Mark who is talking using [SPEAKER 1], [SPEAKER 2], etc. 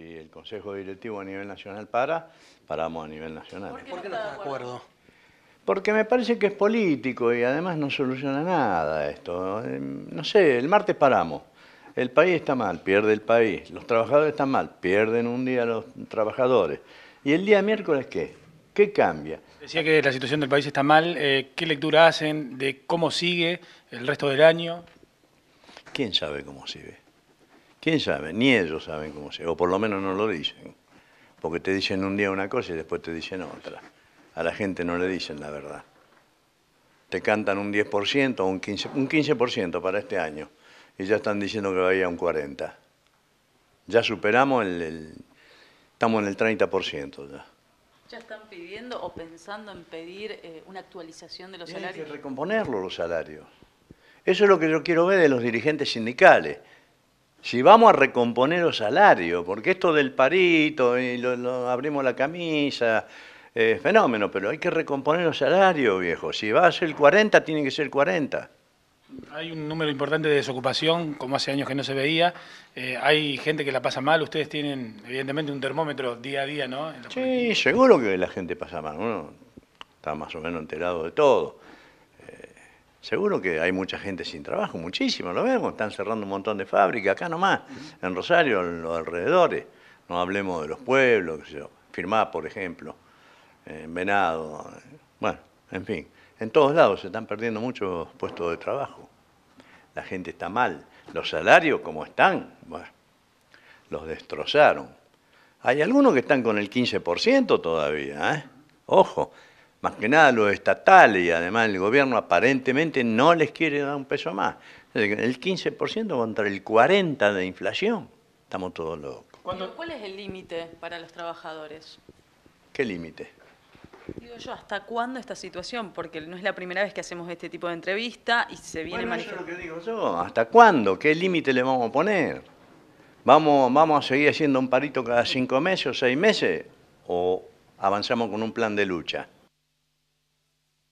[SPEAKER 1] Si el Consejo Directivo a nivel nacional para, paramos a nivel nacional. ¿Por qué, no está de acuerdo? Porque me parece que es político y además no soluciona nada esto. Em, no sé, el martes paramos. El país está mal, pierde el país. Los trabajadores están mal, pierden un día los trabajadores. ¿Y el día miércoles qué? ¿Qué cambia?
[SPEAKER 2] Decía que la situación del país está mal. Eh, ¿Qué lectura hacen de cómo sigue el resto del año?
[SPEAKER 1] ¿Quién sabe cómo sigue? ¿Quién sabe? Ni ellos saben cómo se, o por lo menos no lo dicen, porque te dicen un día una cosa y después te dicen otra. A la gente no le dicen la verdad. Te cantan un 10% o un 15%, un 15 para este año y ya están diciendo que vaya a un 40%. Ya superamos el, estamos en el 30% ya.
[SPEAKER 2] ¿Ya están pidiendo o pensando en pedir eh, una actualización de los salarios? Hay
[SPEAKER 1] que recomponerlo los salarios. Eso es lo que yo quiero ver de los dirigentes sindicales. Si vamos a recomponer los salarios, porque esto del parito, y lo, abrimos la camisa, fenómeno, pero hay que recomponer los salarios, viejo. Si va a ser 40, tiene que ser 40.
[SPEAKER 2] Hay un número importante de desocupación, como hace años que no se veía. Eh, hay gente que la pasa mal. Ustedes tienen, evidentemente, un termómetro día a día, ¿no?
[SPEAKER 1] Sí, seguro que la gente pasa mal. Uno está más o menos enterado de todo. Seguro que hay mucha gente sin trabajo, muchísimo, lo vemos, están cerrando un montón de fábricas, acá nomás, en Rosario, en los alrededores, no hablemos de los pueblos, qué Firmá, por ejemplo, en Venado, bueno, en fin, en todos lados se están perdiendo muchos puestos de trabajo. La gente está mal, los salarios como están, bueno, los destrozaron. Hay algunos que están con el 15% todavía, ¿eh? ojo, más que nada los estatales y además el gobierno aparentemente no les quiere dar un peso más. El 15% contra el 40% de inflación. Estamos todos locos. ¿Cuál
[SPEAKER 2] es el límite para los trabajadores? ¿Qué límite? Digo yo, ¿hasta cuándo esta situación? Porque no es la primera vez que hacemos este tipo de entrevista y se viene lo
[SPEAKER 1] que digo yo. ¿Hasta cuándo? ¿Qué límite le vamos a poner? ¿Vamos, ¿Vamos a seguir haciendo un parito cada cinco meses o seis meses? ¿O avanzamos con un plan de lucha?